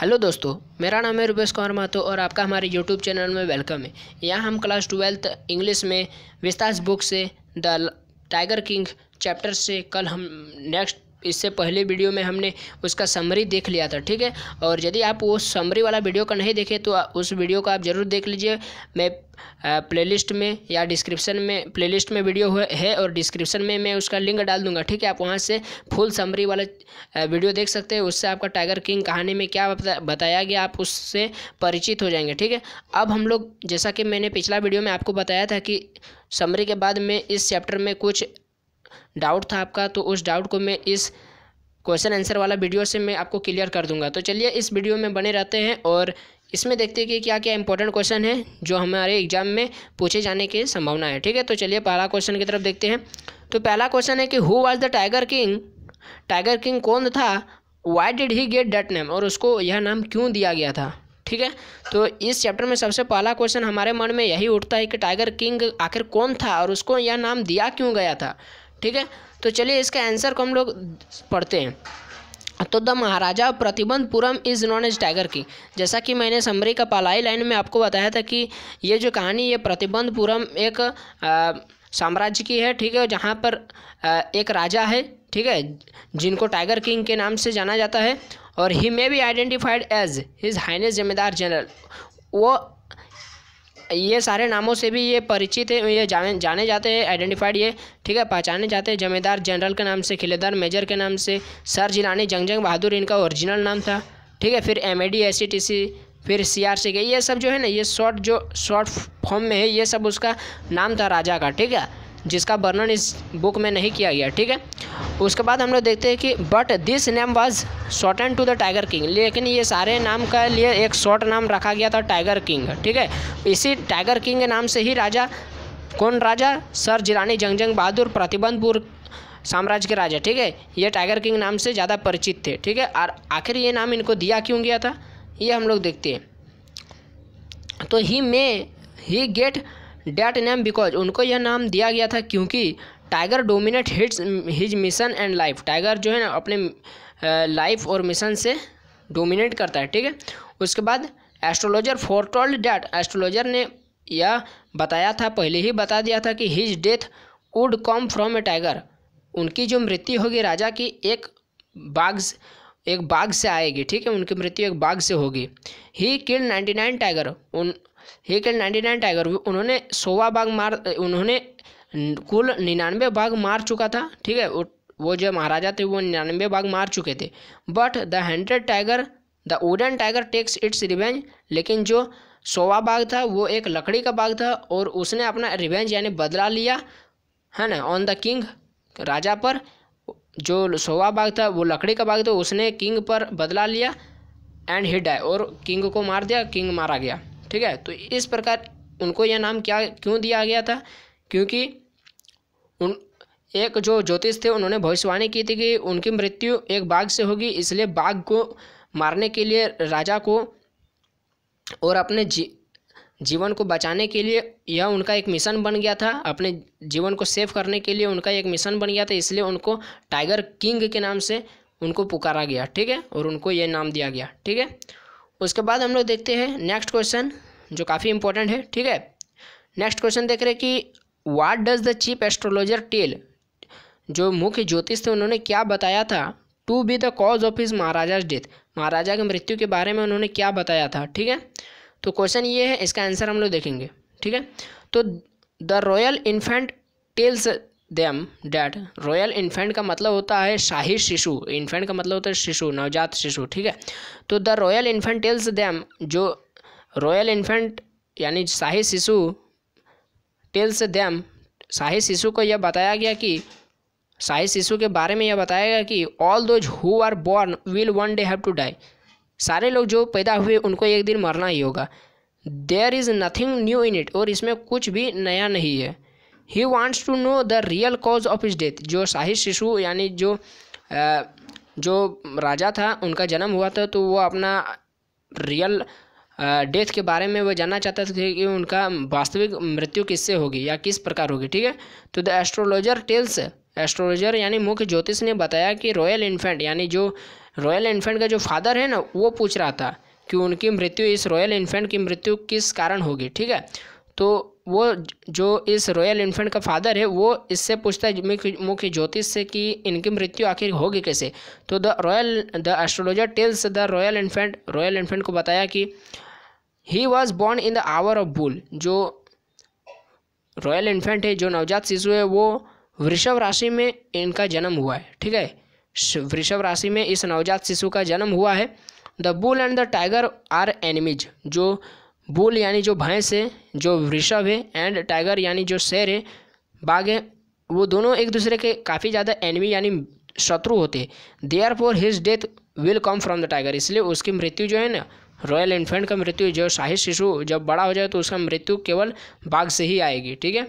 hello दोस्तों मेरा नाम है रूपेश कुमार महतो और आपका हमारे यूट्यूब चैनल में वेलकम है यहाँ हम क्लास ट्वेल्थ इंग्लिश में विस्तार बुक से द टाइगर किंग चैप्टर से कल हम नेक्स्ट इससे पहले वीडियो में हमने उसका समरी देख लिया था ठीक है और यदि आप वो समरी वाला वीडियो का नहीं देखे तो उस वीडियो को आप ज़रूर देख लीजिए मैं प्लेलिस्ट में या डिस्क्रिप्शन में प्लेलिस्ट में वीडियो है और डिस्क्रिप्शन में मैं उसका लिंक डाल दूंगा ठीक है आप वहाँ से फुल समरी वाला वीडियो देख सकते हैं उससे आपका टाइगर किंग कहानी में क्या बताया गया आप उससे परिचित हो जाएंगे ठीक है अब हम लोग जैसा कि मैंने पिछला वीडियो में आपको बताया था कि समरी के बाद में इस चैप्टर में कुछ डाउट था आपका तो उस डाउट को मैं इस क्वेश्चन आंसर वाला वीडियो से मैं आपको क्लियर कर दूंगा तो चलिए इस वीडियो में बने रहते हैं और इसमें देखते हैं कि क्या क्या इंपॉर्टेंट क्वेश्चन है जो हमारे एग्जाम में पूछे जाने की संभावना है ठीक है तो चलिए पहला क्वेश्चन की तरफ देखते हैं तो पहला क्वेश्चन है कि who was the tiger king tiger king कौन था why did he get that name और उसको यह नाम क्यों दिया गया था ठीक है तो इस चैप्टर में सबसे पहला क्वेश्चन हमारे मन में यही उठता है कि टाइगर किंग आखिर कौन था और उसको यह नाम दिया क्यों गया था ठीक है तो चलिए इसका आंसर को हम लोग पढ़ते हैं तो the Maharaja Pratibandapuram is known as tiger king जैसा कि मैंने समरी का पलाई लाइन में आपको बताया था कि ये जो कहानी ये प्रतिबंधपुरम एक साम्राज्य की है ठीक है जहाँ पर एक राजा है ठीक है जिनको टाइगर किंग के नाम से जाना जाता है और he may be identified as his highness Jamedar general वो ये सारे नामों से भी ये परिचित है ये जाने जाने जाते हैं आइडेंटिफाइड ये ठीक है पहचाने जाते हैं जमींदार जनरल के नाम से खिलेदार मेजर के नाम से सर जिलानी जंग जंग बहादुर इनका ओरिजिनल नाम था ठीक है फिर M A D S C T C फिर सी आर सी के ये सब जो है ना ये शॉर्ट जो शॉर्ट फॉर्म में है ये सब उसका नाम था राजा का ठीक है जिसका वर्णन इस बुक में नहीं किया गया ठीक है उसके बाद हम लोग देखते हैं कि but this name was shortened to the tiger king लेकिन ये सारे नाम का लिए एक शॉर्ट नाम रखा गया था टाइगर किंग ठीक है इसी टाइगर किंग के नाम से ही राजा कौन राजा सर जिरानी जंग जंग बहादुर प्रतिबंधपुर साम्राज्य के राजा ठीक है ये टाइगर किंग नाम से ज़्यादा परिचित थे ठीक है और आखिर ये नाम इनको दिया क्यों गया था ये हम लोग देखते हैं तो he may he get that name because उनको यह नाम दिया गया था क्योंकि tiger dominate hits his mission and life tiger जो है ना अपने लाइफ और मिशन से डोमिनेट करता है ठीक है उसके बाद एस्ट्रोलॉजर फोरटोल्ड डैट एस्ट्रोलॉजर ने यह बताया था पहले ही बता दिया था कि his death would come from a tiger उनकी जो मृत्यु होगी राजा की एक बाघ एक बाघ से आएगी ठीक है उनकी मृत्यु एक बाघ से होगी he kill ninety nine tiger उन he kill ninety nine tiger उन्होंने सोवा बाघ मार उन्होंने कुल निन्यानवे भाग मार चुका था ठीक है वो जो महाराजा थे वो निन्यानवे भाग मार चुके थे but the hundred tiger the wooden tiger takes its revenge लेकिन जो सोवा बाघ था वो एक लकड़ी का बाघ था और उसने अपना रिवेंज यानी बदला लिया है ना ऑन द किंग राजा पर जो सोवा बाघ था वो लकड़ी का बाघ था उसने किंग पर बदला लिया एंड हिड आए और किंग को मार दिया किंग मारा गया ठीक है तो इस प्रकार उनको यह नाम क्या क्यों दिया गया था क्योंकि उन एक जो ज्योतिष थे उन्होंने भविष्यवाणी की थी कि उनकी मृत्यु एक बाघ से होगी इसलिए बाघ को मारने के लिए राजा को और अपने जी जीवन को बचाने के लिए यह उनका एक मिशन बन गया था अपने जीवन को सेव करने के लिए उनका एक मिशन बन गया था इसलिए उनको टाइगर किंग के नाम से उनको पुकारा गया ठीक है और उनको यह नाम दिया गया ठीक है उसके बाद हम लोग देखते हैं नेक्स्ट क्वेश्चन जो काफ़ी इंपॉर्टेंट है ठीक है नेक्स्ट क्वेश्चन देख रहे कि what does the chief astrologer tell जो मुख्य ज्योतिष थे उन्होंने क्या बताया था to be the cause of his Maharaja death Maharaja की मृत्यु के बारे में उन्होंने क्या बताया था ठीक है तो क्वेश्चन ये है इसका आंसर हम लोग देखेंगे ठीक है तो the royal infant tells them that royal infant का मतलब होता है शाही शिशु इन्फेंट का मतलब होता है शिशु नवजात शिशु ठीक है तो the royal infant tells them जो रॉयल इन्फेंट यानी शाही शिशु टेल्स दैम शाही शिशु को यह बताया गया कि शाही शिशु के बारे में यह बताया गया कि all those who are born will one day have to die सारे लोग जो पैदा हुए उनको एक दिन मरना ही होगा there is nothing new in it और इसमें कुछ भी नया नहीं है he wants to know the real cause of his death जो शाही शिशु यानी जो आ, जो राजा था उनका जन्म हुआ था तो वो अपना रियल डेथ के बारे में वो जानना चाहता था कि उनका वास्तविक मृत्यु किससे होगी या किस प्रकार होगी ठीक है तो द एस्ट्रोलॉजर टेल्स एस्ट्रोलॉजर यानी मुख्य ज्योतिष ने बताया कि रॉयल इन्फेंट यानी जो रॉयल इन्फेंट का जो फादर है ना वो पूछ रहा था कि उनकी मृत्यु इस रॉयल इन्फेंट की मृत्यु किस कारण होगी ठीक है तो वो जो इस रॉयल इन्फेंट का फादर है वो इससे पूछता है मुख्य ज्योतिष से कि इनकी मृत्यु आखिर होगी कैसे तो the royal the astrologer tells the royal infant royal infant को बताया कि he was born in the hour of bull जो रॉयल इन्फेंट है जो नवजात शिशु है वो वृषभ राशि में इनका जन्म हुआ है ठीक है वृषभ राशि में इस नवजात शिशु का जन्म हुआ है the bull and the tiger are enemies जो बुल यानी जो भैंस है जो वृषभ है एंड टाइगर यानी जो शेर है बाघ है वो दोनों एक दूसरे के काफ़ी ज़्यादा एनिमी यानी शत्रु होते हैं therefore his death will come from the tiger इसलिए उसकी मृत्यु जो है ना रॉयल इन्फेंट का मृत्यु जो शाही शिशु जब बड़ा हो जाए तो उसका मृत्यु केवल बाघ से ही आएगी ठीक है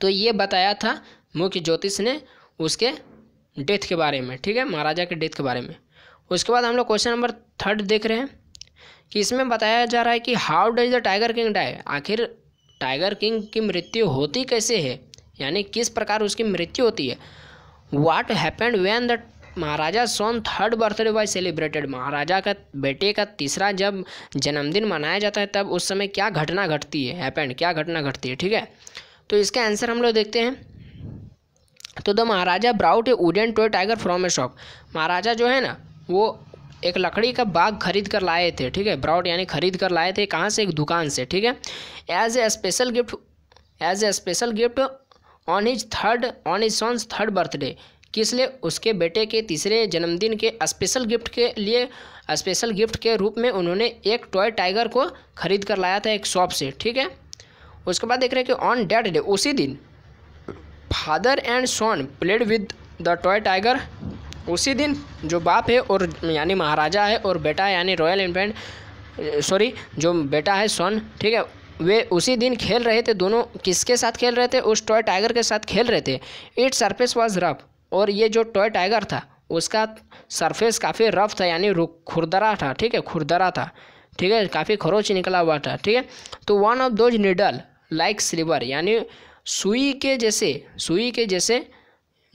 तो ये बताया था मुख्य ज्योतिष ने उसके डेथ के बारे में ठीक है महाराजा के डेथ के बारे में उसके बाद हम लोग क्वेश्चन नंबर थर्ड देख रहे हैं कि इसमें बताया जा रहा है कि how does the tiger king die आखिर टाइगर किंग की मृत्यु होती कैसे है यानी किस प्रकार उसकी मृत्यु होती है what happened when the Maharaja son third birthday why celebrated Maharaja का बेटे का तीसरा जब जन्मदिन मनाया जाता है तब उस समय क्या घटना घटती है हैपेंड क्या घटना घटती है ठीक है तो इसका आंसर हम लोग देखते हैं तो the Maharaja brought a wooden toy tiger from a shop Maharaja जो है ना वो एक लकड़ी का बाग खरीद कर लाए थे ठीक है ब्राउट यानी खरीद कर लाए थे कहाँ से एक दुकान से ठीक है as a special gift as a special gift on his third on his son's third birthday किसलिए उसके बेटे के तीसरे जन्मदिन के स्पेशल गिफ्ट के लिए स्पेशल गिफ्ट के रूप में उन्होंने एक टॉय टाइगर को खरीद कर लाया था एक शॉप से ठीक है उसके बाद देख रहे हैं कि ऑन डेट डे उसी दिन father and son played with the toy tiger उसी दिन जो बाप है और यानी महाराजा है और बेटा यानी रॉयल इन्फेंट सॉरी जो बेटा है सॉन ठीक है वे उसी दिन खेल रहे थे दोनों किसके साथ खेल रहे थे उस टॉय टाइगर के साथ खेल रहे थे इट सरफेस वाज रफ और ये जो टॉय टाइगर था उसका सरफेस काफ़ी रफ था यानी खुरदरा था ठीक है खुरदरा था ठीक है काफ़ी खरोच निकला हुआ था ठीक है तो one of those needle like silver यानी सुई के जैसे सुई के जैसे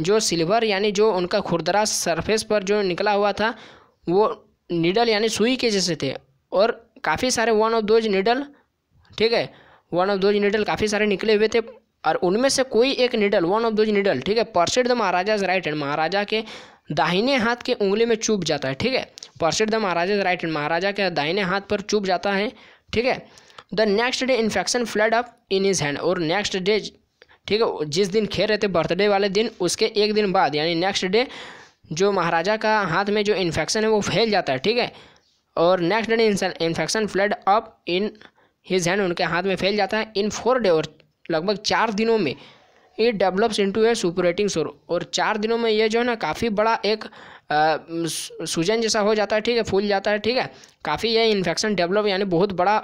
जो सिल्वर यानी जो उनका खुरदरा सरफेस पर जो निकला हुआ था वो निडल यानी सुई के जैसे थे और काफ़ी सारे वन ऑफ दोज निडल ठीक है वन ऑफ दोज निडल काफ़ी सारे निकले हुए थे और उनमें से कोई एक needle one of those needle ठीक है pierced the Maharaja his right hand Maharaja के दाहिने हाथ के उंगली में चुभ जाता है ठीक है pierced the Maharaja his right hand Maharaja के दाहिने हाथ पर चुभ जाता है ठीक है the next day infection flared up in his hand और नेक्स्ट डे ठीक है जिस दिन खेल रहे थे बर्थडे वाले दिन उसके एक दिन बाद यानी नेक्स्ट डे जो महाराजा का हाथ में जो इन्फेक्शन है वो फैल जाता है ठीक है और next day infection flared up in his hand उनके हाथ में फैल जाता है इन फोर डे और लगभग चार दिनों में it develops into a suppurating sore और चार दिनों में ये जो है ना काफ़ी बड़ा एक सूजन जैसा हो जाता है ठीक है फूल जाता है ठीक है काफ़ी यह इन्फेक्शन डेवलप यानी बहुत बड़ा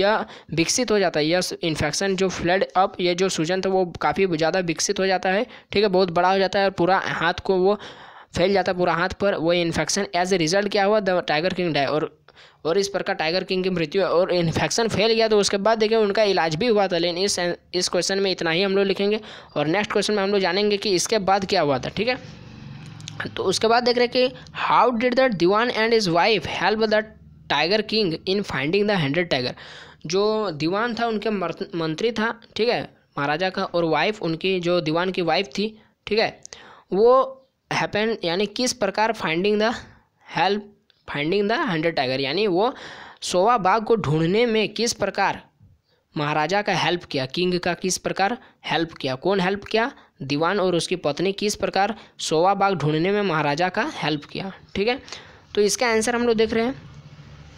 यह विकसित हो जाता है यह इन्फेक्शन जो फ्लड अप ये जो सूजन था वो काफ़ी ज़्यादा विकसित हो जाता है ठीक है बहुत बड़ा हो जाता है और पूरा हाथ को वो फैल जाता है पूरा हाथ पर वो इन्फेक्शन एज ए रिजल्ट क्या हुआ द टाइगर किंग डाई और और इस प्रकार टाइगर किंग की मृत्यु और इन्फेक्शन फैल गया तो उसके बाद देखिए उनका इलाज भी हुआ था लेकिन इस इस क्वेश्चन में इतना ही हम लोग लिखेंगे और नेक्स्ट क्वेश्चन में हम लोग जानेंगे कि इसके बाद क्या हुआ था ठीक है तो उसके बाद देख रहे कि how did the Dewan and his wife help the tiger king in finding the hundred tiger जो दीवान था उनके मंत्री था ठीक है महाराजा का और वाइफ उनकी जो दीवान की वाइफ थी ठीक है वो हैपन यानी किस प्रकार finding the help finding the hundred tiger यानी वो सोवा बाघ को ढूंढने में किस प्रकार महाराजा का हेल्प किया किंग का किस प्रकार हेल्प किया कौन हेल्प किया दीवान और उसकी पत्नी किस प्रकार सोवा बाघ ढूंढने में महाराजा का हेल्प किया ठीक है तो इसका आंसर हम लोग देख रहे हैं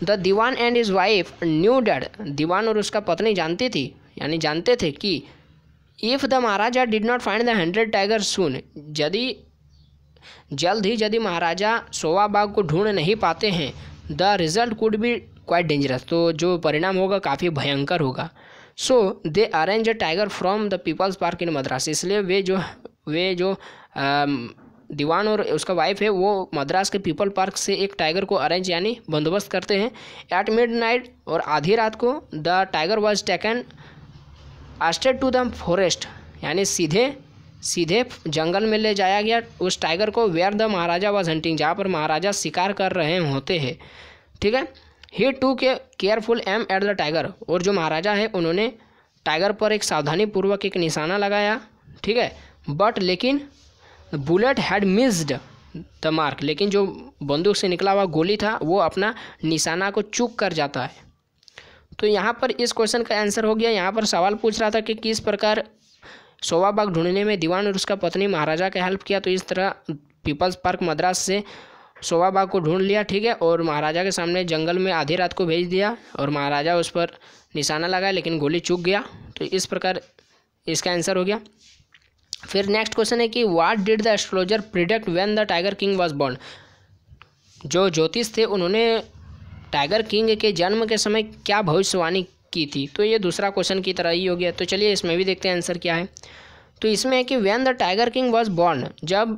the Dewan and his wife knew that Dewan और उसका पत्नी जानती थी यानी जानते थे कि if the Maharaja did not find the hundred tiger soon यदि जल्द ही यदि महाराजा बाग को ढूंढ नहीं पाते हैं the result could be quite dangerous तो जो परिणाम होगा काफ़ी भयंकर होगा so they arrange a tiger from the People's Park in Madras इसलिए वे जो वे जो दीवान और उसका वाइफ है वो मद्रास के पीपल पार्क से एक टाइगर को अरेंज यानी बंदोबस्त करते हैं एट मिड नाइट और आधी रात को the tiger was taken ousted to the forest यानी सीधे सीधे जंगल में ले जाया गया उस टाइगर को where the Maharaja was hunting जहाँ पर महाराजा शिकार कर रहे होते हैं ठीक है he took careful aim at the tiger और जो महाराजा है उन्होंने टाइगर पर एक सावधानी पूर्वक एक निशाना लगाया ठीक है बट लेकिन bullet had missed the mark लेकिन जो बंदूक से निकला हुआ गोली था वो अपना निशाना को चूक कर जाता है तो यहाँ पर इस क्वेश्चन का आंसर हो गया यहाँ पर सवाल पूछ रहा था कि किस प्रकार सोवा बाग ढूंढने में दीवान और उसका पत्नी महाराजा का हेल्प किया तो इस तरह पीपल्स पार्क मद्रास से शोभा बाग को ढूंढ लिया ठीक है और महाराजा के सामने जंगल में आधी रात को भेज दिया और महाराजा उस पर निशाना लगाया लेकिन गोली चूक गया तो इस प्रकार इसका आंसर हो गया फिर नेक्स्ट क्वेश्चन है कि what did the astrologer predict when the tiger king was born जो ज्योतिष थे उन्होंने टाइगर किंग के जन्म के समय क्या भविष्यवाणी की थी तो ये दूसरा क्वेश्चन की तरह ही हो गया तो चलिए इसमें भी देखते हैं आंसर क्या है तो इसमें है कि when the tiger king was born जब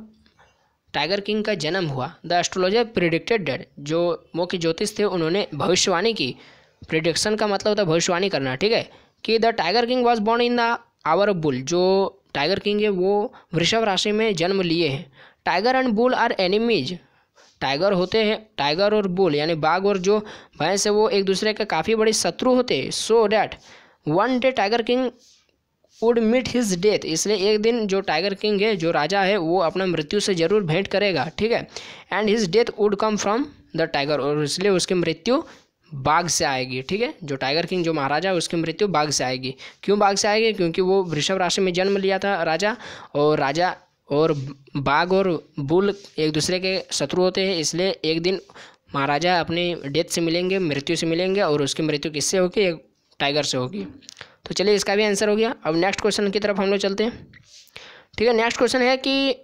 टाइगर किंग का जन्म हुआ द एस्ट्रोलॉजर प्रिडिक्टेड डेड जो मुख्य ज्योतिष थे उन्होंने भविष्यवाणी की प्रिडिक्शन का मतलब होता है भविष्यवाणी करना ठीक है कि the tiger king was born in the hour of bull जो टाइगर किंग है वो वृषभ राशि में जन्म लिए हैं tiger and bull are enemies tiger होते हैं टाइगर और बुल यानी बाघ और जो भैंस है वो एक दूसरे के काफ़ी बड़े शत्रु होते हैं so that one day tiger king would meet his death इसलिए एक दिन जो टाइगर किंग है जो राजा है वो अपना मृत्यु से जरूर भेंट करेगा ठीक है and his death would come from the tiger और इसलिए उसकी मृत्यु बाघ से आएगी ठीक है जो टाइगर किंग जो महाराजा है उसकी मृत्यु बाघ से आएगी क्यों बाघ से आएगी क्योंकि वो वृषभ राशि में जन्म लिया था राजा और राजा और बाघ और बुल एक दूसरे के शत्रु होते हैं इसलिए एक दिन महाराजा अपनी डेथ से मिलेंगे मृत्यु से मिलेंगे और उसकी मृत्यु किससे होगी एक टाइगर से होगी तो चलिए इसका भी आंसर हो गया अब नेक्स्ट क्वेश्चन की तरफ हम लोग चलते हैं ठीक है नेक्स्ट क्वेश्चन है कि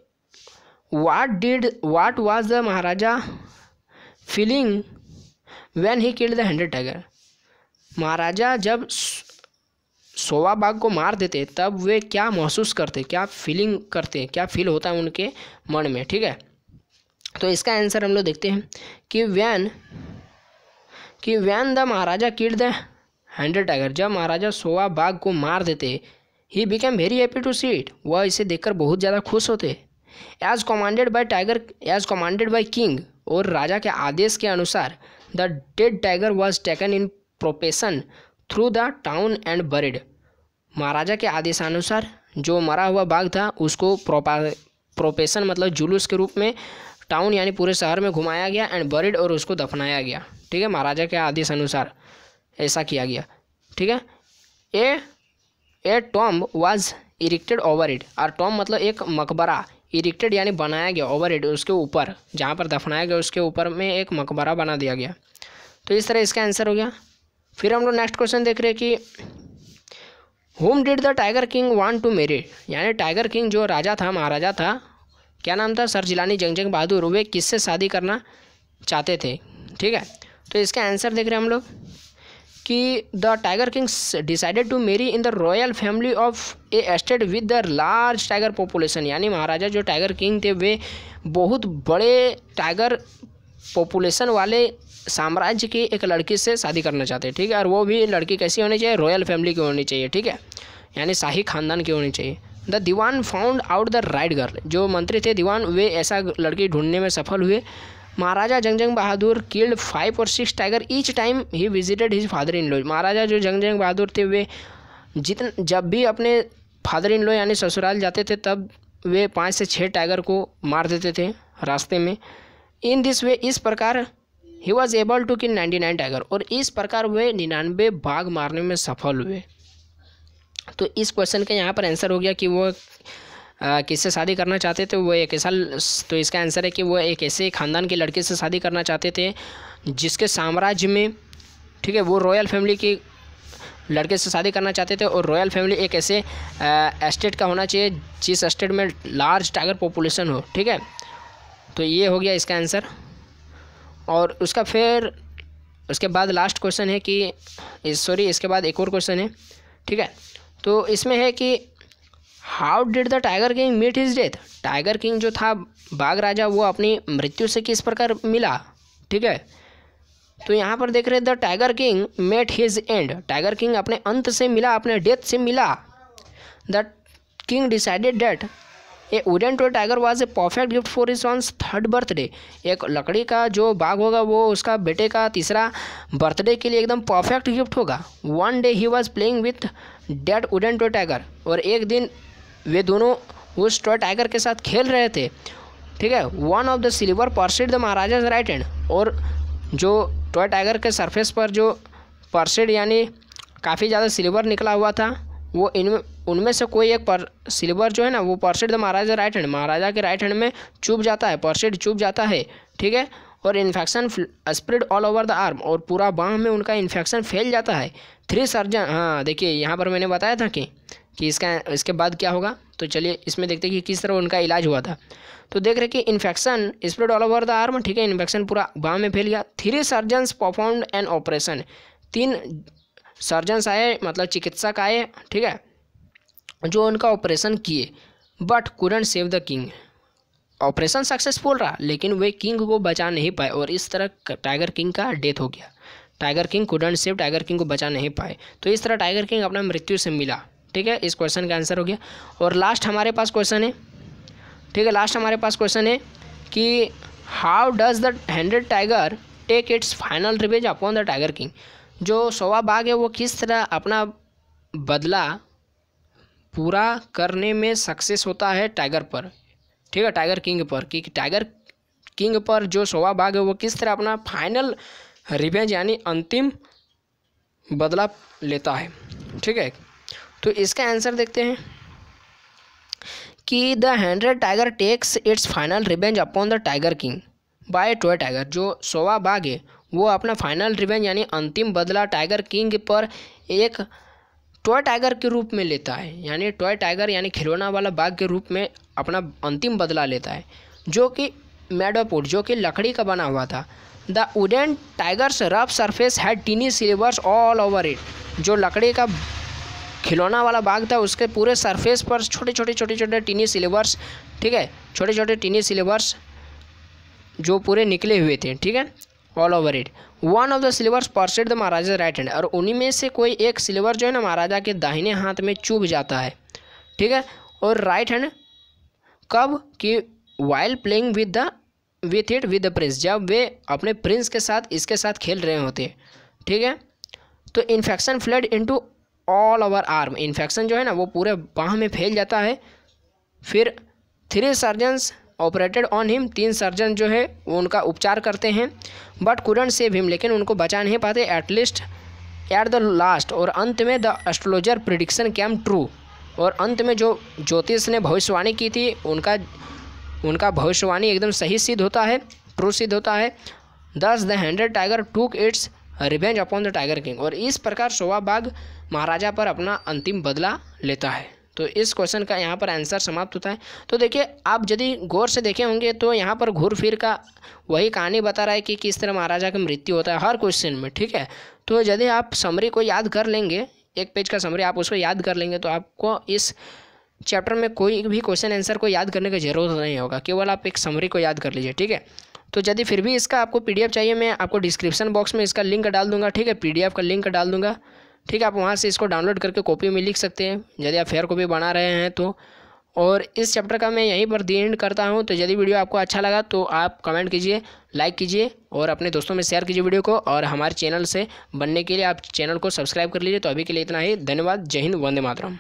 what did what was the Maharaja feeling when he killed the hundred tiger Maharaja जब सोवा बाघ को मार देते तब वे क्या महसूस करते क्या फीलिंग करते क्या फील होता है उनके मन में ठीक है तो इसका आंसर हम लोग देखते हैं कि वैन कि when the Maharaja killed the hundred tiger जब महाराजा सोवा बाघ को मार देते he became very happy to see it वह इसे देखकर बहुत ज़्यादा खुश होते as commanded by tiger as commanded by king और राजा के आदेश के अनुसार the dead tiger was taken in procession through the town and buried Maharaja के आदेशानुसार जो मरा हुआ बाघ था उसको प्रोपा प्रोपेशन मतलब जुलूस के रूप में टाउन यानी पूरे शहर में घुमाया गया एंड बरिड और उसको दफनाया गया ठीक है महाराजा के आदेश अनुसार ऐसा किया गया ठीक है a a tomb was erected over it और टॉम मतलब एक मकबरा इरिक्टेड यानी बनाया गया ओवर इट उसके ऊपर जहाँ पर दफनाया गया उसके ऊपर में एक मकबरा बना दिया गया तो इस तरह इसका आंसर हो गया फिर हम लोग नेक्स्ट क्वेश्चन देख रहे हैं कि whom did the tiger king want to marry यानी टाइगर किंग जो राजा था महाराजा था क्या नाम था सर जिलानी जंग जंग बहादुर वे किससे शादी करना चाहते थे ठीक है तो इसका आंसर देख रहे हैं हम लोग कि the tiger kings decided to marry in the royal family of a estate with the large tiger population यानी महाराजा जो टाइगर किंग थे वे बहुत बड़े टाइगर पॉपुलेशन वाले साम्राज्य की एक लड़की से शादी करना चाहते हैं ठीक है और वो भी लड़की कैसी होनी चाहिए रॉयल फैमिली की होनी चाहिए ठीक है यानी शाही खानदान की होनी चाहिए the Dewan found out the right girl जो मंत्री थे दीवान वे ऐसा लड़की ढूंढने में सफल हुए महाराजा जंग जंग बहादुर किल्ड फाइव और six tiger each time he visited his father in law's Maharaja जो जंग जंग बहादुर थे वे जितन जब भी अपने फादर इन लॉ यानी ससुराल जाते थे तब वे पाँच से छः टाइगर को मार देते थे रास्ते में इन दिस वे इस प्रकार he was able to ninety 99 tiger और इस प्रकार वे निन्यानवे बाघ मारने में सफल हुए तो इस क्वेश्चन का यहाँ पर आंसर हो गया कि वो किससे शादी करना चाहते थे वो एक ऐसा तो इसका आंसर है कि वो एक ऐसे ख़ानदान के लड़के से शादी करना चाहते थे जिसके साम्राज्य में ठीक है वो रॉयल फैमिली की लड़के से शादी करना चाहते थे और रॉयल फैमिली एक ऐसे एस्टेट का होना चाहिए जिस एस्टेट में लार्ज टाइगर पॉपुलेशन हो ठीक है तो ये हो गया इसका आंसर और उसका फिर उसके बाद लास्ट क्वेश्चन है कि सॉरी इसके बाद एक और क्वेश्चन है ठीक है तो इसमें है कि how did the tiger king meet his death tiger king जो था बाघ राजा वो अपनी मृत्यु से किस प्रकार मिला ठीक है तो यहाँ पर देख रहे the tiger king met his end tiger king अपने अंत से मिला अपने डेथ से मिला the king decided that a wooden toy tiger was a perfect gift for his son's third birthday एक लकड़ी का जो बाघ होगा वो उसका बेटे का तीसरा बर्थडे के लिए एकदम परफेक्ट गिफ्ट होगा one day he was playing with that wooden toy tiger और एक दिन वे दोनों उस टॉय टाइगर के साथ खेल रहे थे ठीक है one of the silver pierced the maharaja's right hand और जो टॉय टाइगर के सरफेस पर जो परसेड यानी काफ़ी ज़्यादा सिल्वर निकला हुआ था वो इन उनमें से कोई एक पर सिल्वर जो है ना वो pierced the Maharaja right hand Maharaja के राइट हैंड में चुप जाता है परसेड चुप जाता है ठीक है और infection spread all over the arm और पूरा बांह में उनका इन्फेक्शन फैल जाता है थ्री सर्जन हाँ देखिए यहाँ पर मैंने बताया था कि कि इसका इसके बाद क्या होगा तो चलिए इसमें देखते हैं कि किस तरह उनका इलाज हुआ था तो देख रहे कि infection spread all over the arm ठीक है इन्फेक्शन पूरा बाँह में फैल गया three surgeons performed an operation तीन सर्जन्स आए मतलब चिकित्सक आए ठीक है जो उनका ऑपरेशन किए but couldn't save the king operation successful रहा लेकिन वे किंग को बचा नहीं पाए और इस तरह टाइगर किंग का डेथ हो गया tiger king couldn't save tiger king को बचा नहीं पाए तो इस तरह टाइगर किंग अपना मृत्यु से मिला ठीक है इस क्वेश्चन का आंसर हो गया और लास्ट हमारे पास क्वेश्चन है ठीक है लास्ट हमारे पास क्वेश्चन है कि how does the hundred tiger take its final revenge upon the tiger king जो सोवा बाघ है वो किस तरह अपना बदला पूरा करने में सक्सेस होता है टाइगर पर ठीक है टाइगर किंग पर कि टाइगर किंग पर जो सोवा बाग है वो किस तरह अपना फाइनल रिवेंज यानी अंतिम बदला लेता है ठीक है तो इसका आंसर देखते हैं कि the hundred tiger takes its final revenge upon the tiger king by toy tiger जो सोवा बाग है वो अपना फाइनल रिवेंज यानी अंतिम बदला टाइगर किंग पर एक टॉय टाइगर के रूप में लेता है यानी टॉय टाइगर यानी खिलौना वाला बाघ के रूप में अपना अंतिम बदला लेता है जो कि मेडोपुट जो कि लकड़ी का बना हुआ था the wooden tiger's rough surface had tiny silvers all over it जो लकड़ी का खिलौना वाला बाग था उसके पूरे सरफेस पर छोटे छोटे छोटे छोटे टीनी सिलेबर्स ठीक है छोटे छोटे टीनी सिलेबर्स जो पूरे निकले हुए थे ठीक है all over it one of the silver pierced the Maharaja right hand और उन्हीं में से कोई एक सिल्वर जो है ना महाराजा के दाहिने हाथ में चुभ जाता है ठीक है और राइट हैंड कब कि while playing with the with it with the prince जब वे अपने प्रिंस के साथ इसके साथ खेल रहे होते ठीक है तो infection flood to all over arm infection जो है ना वो पूरे बाह में फैल जाता है फिर three surgeons operated on him तीन सर्जन जो है वो उनका उपचार करते हैं बट कुरन सेव हिम लेकिन उनको बचा नहीं पाते एटलीस्ट एट द लास्ट और अंत में the astrologer prediction came true और अंत में जो ज्योतिष ने भविष्यवाणी की थी उनका उनका भविष्यवाणी एकदम सही सिद्ध होता है ट्रू सिद्ध होता है दस the hundred tiger took its revenge upon the tiger king और इस प्रकार शोभा बाग महाराजा पर अपना अंतिम बदला लेता है तो इस क्वेश्चन का यहाँ पर आंसर समाप्त होता है तो देखिए आप यदि गौर से देखे होंगे तो यहाँ पर घूर फिर का वही कहानी बता रहा है कि किस तरह महाराजा का मृत्यु होता है हर क्वेश्चन में ठीक है तो यदि आप समरी को याद कर लेंगे एक पेज का समरी आप उसको याद कर लेंगे तो आपको इस चैप्टर में कोई भी क्वेश्चन आंसर को याद करने की जरूरत नहीं होगा केवल आप एक समरी को याद कर लीजिए ठीक है तो यदि फिर भी इसका आपको पीडीएफ चाहिए मैं आपको डिस्क्रिप्शन बॉक्स में इसका लिंक डाल दूंगा ठीक है पीडीएफ का लिंक डाल दूंगा ठीक है आप वहाँ से इसको डाउनलोड करके कॉपी में लिख सकते हैं यदि आप फेयर कॉपी बना रहे हैं तो और इस चैप्टर का मैं यहीं पर दी एंड करता हूँ तो यदि वीडियो आपको अच्छा लगा तो आप कमेंट कीजिए लाइक कीजिए और अपने दोस्तों में शेयर कीजिए वीडियो को और हमारे चैनल से बनने के लिए आप चैनल को सब्सक्राइब कर लीजिए तो अभी के लिए इतना ही धन्यवाद जय हिंद वंदे मातरम